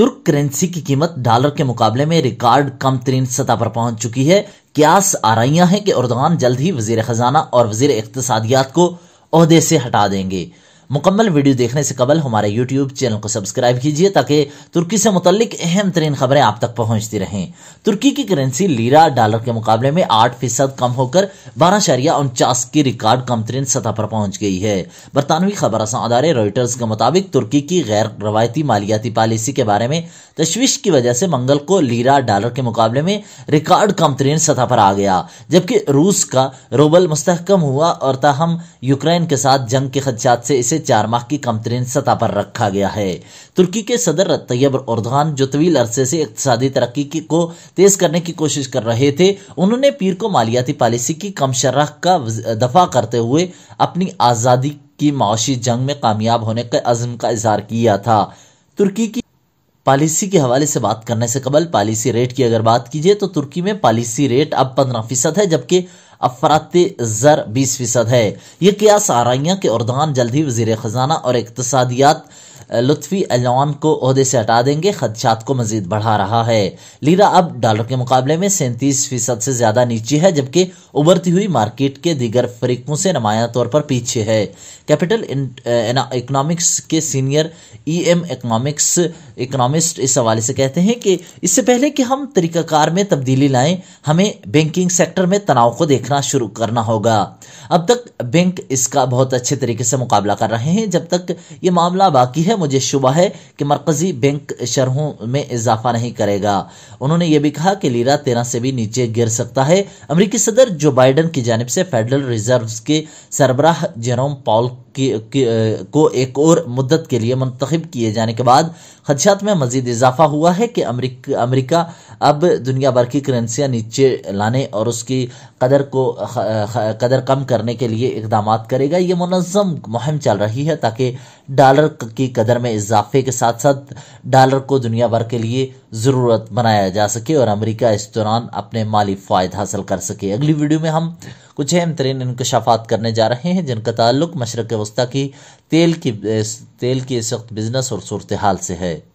तुर्क करेंसी की कीमत डॉलर के मुकाबले में रिकॉर्ड कम तरीन सतह पर पहुंच चुकी है क्यास रही है कि उर्दगान जल्द ही वजीर खजाना और वजीर इकतसादियात को अहदे से हटा देंगे मुकम्मल वीडियो देखने से कबल हमारे यूट्यूब चैनल को सब्सक्राइब कीजिए ताकि तुर्की से मुतलिक अहम तरीन खबरें आप तक पहुंचती रहें तुर्की की करेंसी लीरा डॉलर के मुकाबले में आठ फीसद कम होकर बारह शरिया उनचास की रिकॉर्ड कम तरीन सतह पर पहुंच गई है बरतानवी खबर अदारे रॉयटर्स के मुताबिक तुर्की की गैर रवायती मालियाती पॉलिसी के बारे में तशवीश की वजह से मंगल को लीरा डॉलर के मुकाबले में रिकॉर्ड कम तरीन सतह पर आ गया जबकि रूस का रोबल मुस्तकम हुआ और ताहम यूक्रेन के साथ जंग के खदशात से इसे चार माह की कम तरीन सतह पर रखा गया है तुर्की के सदर तैयब उर्दगान जो तवील अरसे से इकतदी तरक्की को तेज करने की कोशिश कर रहे थे उन्होंने पीर को मालियाती पॉलिसी की कम शरह का दफा करते हुए अपनी आज़ादी की माशी जंग में कामयाब होने के अज़म का इजहार किया था तुर्की की पॉलिसी के हवाले से बात करने से कबल पॉलिसी रेट की अगर बात कीजिए तो तुर्की में पॉलिसी रेट अब पंद्रह फीसद है जबकि अफराती ज़र बीस फीसद है ये क्या सारियाँ के उर्दान जल्द ही वजीर ख़जाना और इकतसादियात लुत्फी अलवान को अहदे से हटा देंगे खदशात को मजीद बढ़ा रहा है लीरा अब डॉलर के मुकाबले में सैंतीस फीसद से ज्यादा नीचे है जबकि उभरती हुई मार्केट के दीगर फरीकों से नुमाया तौर पर पीछे है कैपिटल इकोनॉमिक्स के senior E e M economics economist इस हवाले से कहते हैं कि इससे पहले कि हम तरीकाकार में तब्दीली लाएं हमें बैंकिंग सेक्टर में तनाव को देखना शुरू करना होगा अब तक बैंक इसका बहुत अच्छे तरीके से मुकाबला कर रहे हैं जब तक ये मामला बाकी है मुझे शुबा है कि मरकजी बैंक शरहों में इजाफा नहीं करेगा उन्होंने ये भी कहा कि लीरा तेरह से भी नीचे गिर सकता है अमरीकी सदर जो बाइडन की जानब से फेडरल रिजर्व के सरबराह जेरोम पॉल को एक और मुद्दत के लिए मंतखब किए जाने के बाद खदशात में मजीद इजाफा हुआ है कि अमरीका अब दुनिया भर की करेंसियाँ नीचे लाने और उसकी कदर को कदर कम करने के लिए इकदाम करेगा ये मनज़म मुहिम चल रही है ताकि डॉलर की कदर में इजाफे के साथ साथ डॉलर को दुनिया भर के लिए ज़रूरत बनाया जा सके और अमरीका इस दौरान अपने माली फ़ायद हासिल कर सके अगली वीडियो में हम कुछ अहम तरीन इंकशाफात करने जा रहे हैं जिनका ताल्लुक मशरक़ वस्ती की तेल की तेल की इस वक्त बिज़नेस और सूरत हाल से है